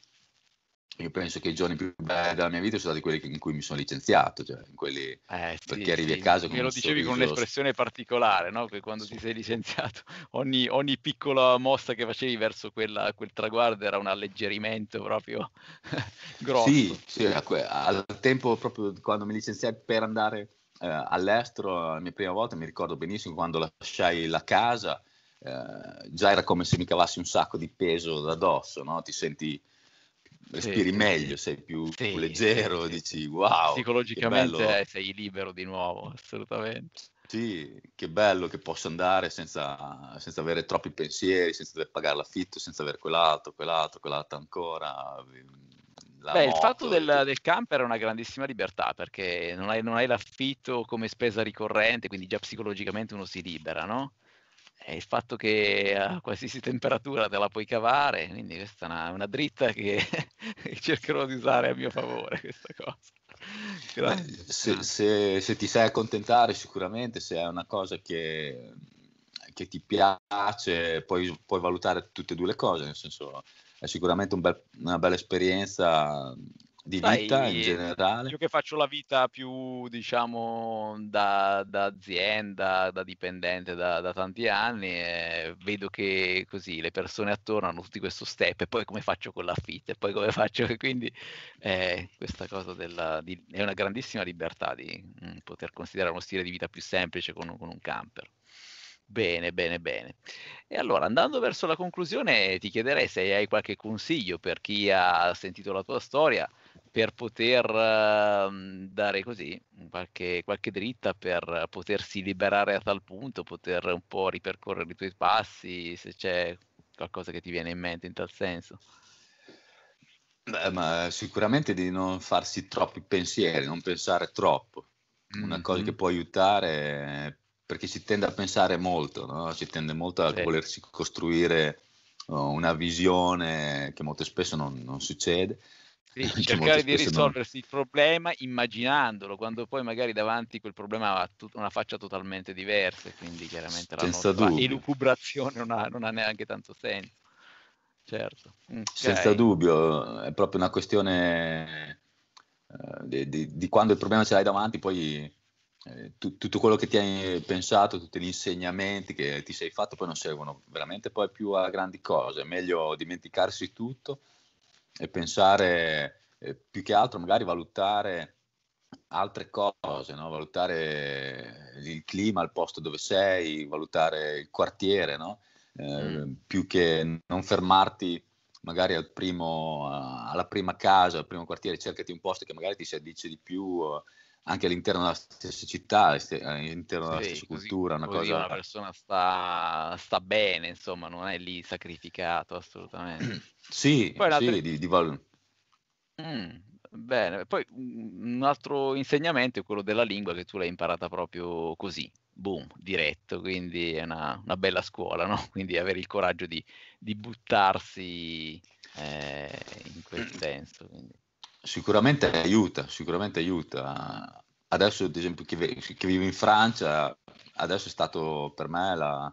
Speaker 2: io penso che i giorni più belli della mia vita sono stati quelli in cui mi sono licenziato, cioè in quelli eh, sì, perché arrivi sì, a casa me lo dicevi con un'espressione
Speaker 1: particolare, no? Che quando sì. ti sei licenziato, ogni, ogni, piccola mossa che facevi verso quella, quel traguardo era un alleggerimento proprio
Speaker 2: grosso. Sì, sì al tempo proprio quando mi licenziai per andare eh, all'estero, la mia prima volta mi ricordo benissimo quando lasciai la casa, eh, già era come se mi cavassi un sacco di peso da dosso, no? Ti senti respiri sì, meglio, sei più, sì, più leggero, sì, dici wow. Psicologicamente eh,
Speaker 1: sei libero di nuovo, assolutamente. Sì, che
Speaker 2: bello che posso andare senza, senza, avere troppi pensieri, senza dover pagare l'affitto, senza avere quell'altro, quell'altro, quell'altro ancora. Mm,
Speaker 1: Beh, moto, il fatto del, del, camper è una grandissima libertà perché non hai, non hai l'affitto come spesa ricorrente, quindi già psicologicamente uno si libera, no? è il fatto che a qualsiasi temperatura te la puoi cavare, quindi questa è una, una dritta che cercherò di usare a mio favore questa cosa. Beh,
Speaker 2: se, se, se, ti sai accontentare sicuramente, se è una cosa che, che ti piace, puoi, puoi, valutare tutte e due le cose, nel senso è sicuramente un bel, una bella esperienza di vita Dai, in generale?
Speaker 1: Io che faccio la vita più, diciamo, da, da azienda, da dipendente da, da tanti anni, eh, vedo che così le persone attorno hanno tutti questo step e poi come faccio con l'affitto e poi come faccio, quindi eh, questa cosa della, di, è una grandissima libertà di mh, mm, poter considerare uno stile di vita più semplice con, con un camper. Bene, bene, bene. E allora, andando verso la conclusione, ti chiederei se hai qualche consiglio per chi ha sentito la tua storia per poter ehm, dare così qualche, qualche, dritta per potersi liberare a tal punto, poter un po' ripercorrere i tuoi passi, se c'è qualcosa che ti viene in mente in tal senso.
Speaker 2: Beh, ma sicuramente di non farsi troppi pensieri, non pensare troppo. Mm-hmm. Una cosa che può aiutare, perché si tende a pensare molto, no? si tende molto a sì. volersi costruire oh, una visione che molto spesso non, non succede sì, cercare di risolversi
Speaker 1: non... il problema immaginandolo, quando poi magari davanti quel problema ha tut- una faccia totalmente diversa, quindi chiaramente la Senza nostra elucubrazione non ha, non ha, neanche tanto senso. Certo. Okay. Senza
Speaker 2: dubbio, eh, è proprio una questione uh, di, di, di, quando il problema ce l'hai davanti, poi eh, tu, tutto quello che ti hai pensato, tutti gli insegnamenti che ti sei fatto, poi non servono veramente poi più a grandi cose, è meglio dimenticarsi tutto e pensare eh, più che altro magari valutare altre cose, no? valutare il clima, il posto dove sei, valutare il quartiere, no? eh, mm. più che non fermarti magari al primo, alla prima casa, al primo quartiere, cercati un posto che magari ti si addice di più anche all'interno della stessa città, all'interno della sì, stessa così, cultura, una cosa... Una
Speaker 1: persona sta, sta, bene, insomma, non è lì sacrificato assolutamente.
Speaker 2: sì, Poi sì, altre... di, di valore.
Speaker 1: Mm, bene, poi un altro insegnamento è quello della lingua che tu l'hai imparata proprio così, boom, diretto, quindi è una, una bella scuola, no? Quindi avere il coraggio di, di buttarsi eh, in quel senso. Quindi. Sicuramente
Speaker 2: aiuta, sicuramente aiuta. Adesso, ad esempio, chi, ve- chi vive in Francia, adesso è stato per me la,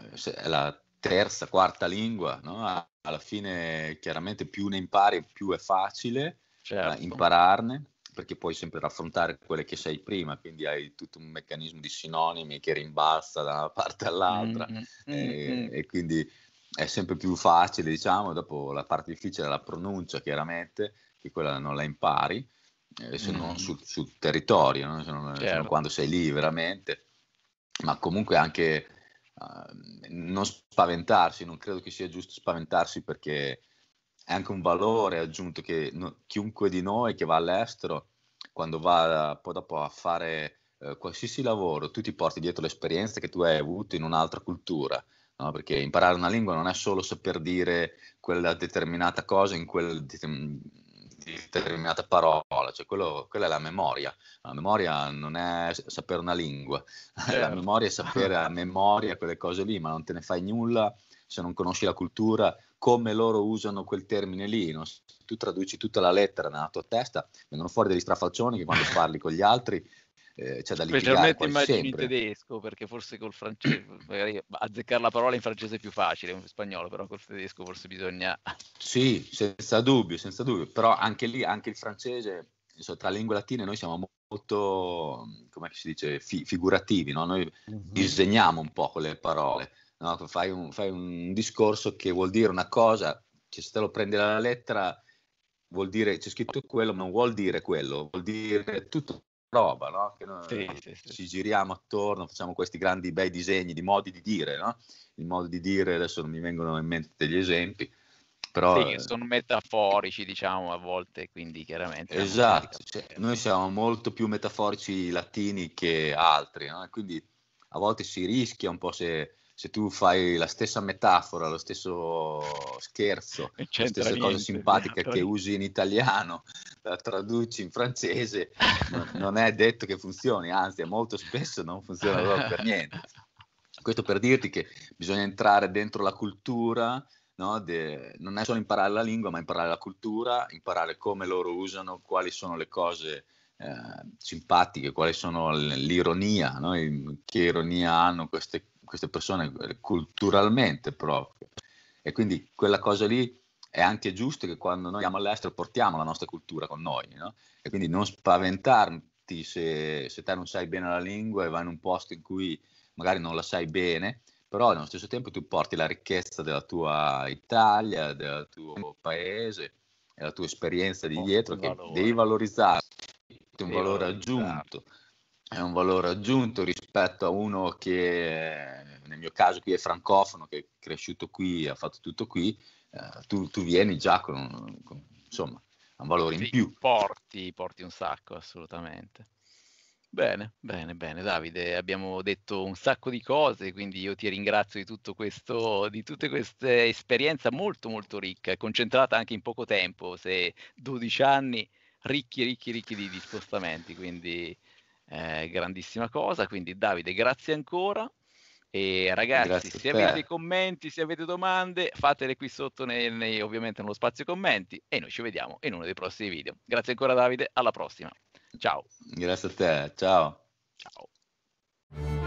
Speaker 2: eh, la terza, quarta lingua, no? alla fine chiaramente più ne impari più è facile eh, certo. impararne perché puoi sempre raffrontare quelle che sei prima, quindi hai tutto un meccanismo di sinonimi che rimbalza da una parte all'altra mm-hmm. Mm, e, eh, mm-hmm. e, quindi è sempre più facile, diciamo, dopo la parte difficile è la pronuncia chiaramente, che quella non la impari, eh, se mm. non sul, sul territorio, no? se, non, se, non, quando sei lì veramente, ma comunque anche uh, non spaventarsi, non credo che sia giusto spaventarsi perché è anche un valore aggiunto che no, chiunque di noi che va all'estero, quando va poi dopo a fare eh, qualsiasi lavoro, tu ti porti dietro l'esperienza che tu hai avuto in un'altra cultura, no? perché imparare una lingua non è solo saper dire quella determinata cosa in quel, di determinate parole, cioè quello, quella è la memoria. La memoria non è sapere una lingua, certo. la memoria è sapere a memoria quelle cose lì, ma non te ne fai nulla se non conosci la cultura, come loro usano quel termine lì. No? Se tu traduci tutta la lettera nella tua testa, vengono fuori degli strafalcioni che quando parli con gli altri eh, c'è da litigare Specialmente immagini sempre. in
Speaker 1: tedesco, perché forse col francese, magari azzeccare la parola in francese è più facile, in spagnolo, però col tedesco forse bisogna... Sì, senza dubbio, senza dubbio, però anche lì, anche il francese, insomma, tra lingue
Speaker 2: latine noi siamo molto, come si dice, fi- figurativi, no? noi mhm. disegniamo un po' con le parole, no? fai, un, fai un discorso che vuol dire una cosa, cioè se te lo prendi alla lettera vuol dire, c'è scritto quello, ma non vuol dire quello, vuol dire tutto roba, no? Che noi eh, sì, ci sì, giriamo attorno, facciamo questi grandi bei disegni di modi di dire, no? Il modo di dire, adesso non mi vengono in mente degli esempi, però... Sì, eh, sono
Speaker 1: metaforici, diciamo, a volte, quindi chiaramente... Esatto, cioè,
Speaker 2: noi siamo molto più metaforici latini che altri, no? Quindi a volte si rischia un po' se se tu fai la stessa metafora, lo stesso scherzo, C'entra la stessa niente, cosa simpatica che usi in italiano, la traduci in francese, non, è detto che funzioni, anzi molto spesso non funziona proprio per niente. Questo per dirti che bisogna entrare dentro la cultura, No, de, non è solo imparare la lingua, ma imparare la cultura, imparare come loro usano, quali sono le cose eh, simpatiche, quali sono l'ironia, no? che ironia hanno queste cose queste persone eh, culturalmente proprio. E quindi quella cosa lì è anche giusto che quando noi andiamo all'estero portiamo la nostra cultura con noi, no? E quindi non spaventarti se, se te non sai bene la lingua e vai in un posto in cui magari non la sai bene, però allo stesso tempo tu porti la ricchezza della tua Italia, del tuo paese, della tua esperienza di dietro che devi valorizzare, è un valore aggiunto è un valore aggiunto rispetto a uno che nel mio caso qui è francofono, che è cresciuto qui, ha fatto tutto qui, eh, tu, tu, vieni già con, con
Speaker 1: insomma, un valore sì, in più. Porti, porti un sacco, assolutamente. Bene, bene, bene, Davide, abbiamo detto un sacco di cose, quindi io ti ringrazio di tutto questo, di tutte queste esperienze molto molto ricca, concentrata anche in poco tempo, se 12 anni, ricchi, ricchi, ricchi di, di spostamenti, quindi eh, grandissima cosa, quindi Davide grazie ancora. E ragazzi, Grazie se avete commenti, se avete domande, fatele qui sotto nei, nei, ovviamente nello spazio commenti e noi ci vediamo in uno dei prossimi video. Grazie ancora Davide, alla prossima. Ciao.
Speaker 2: Grazie a te, ciao. Ciao.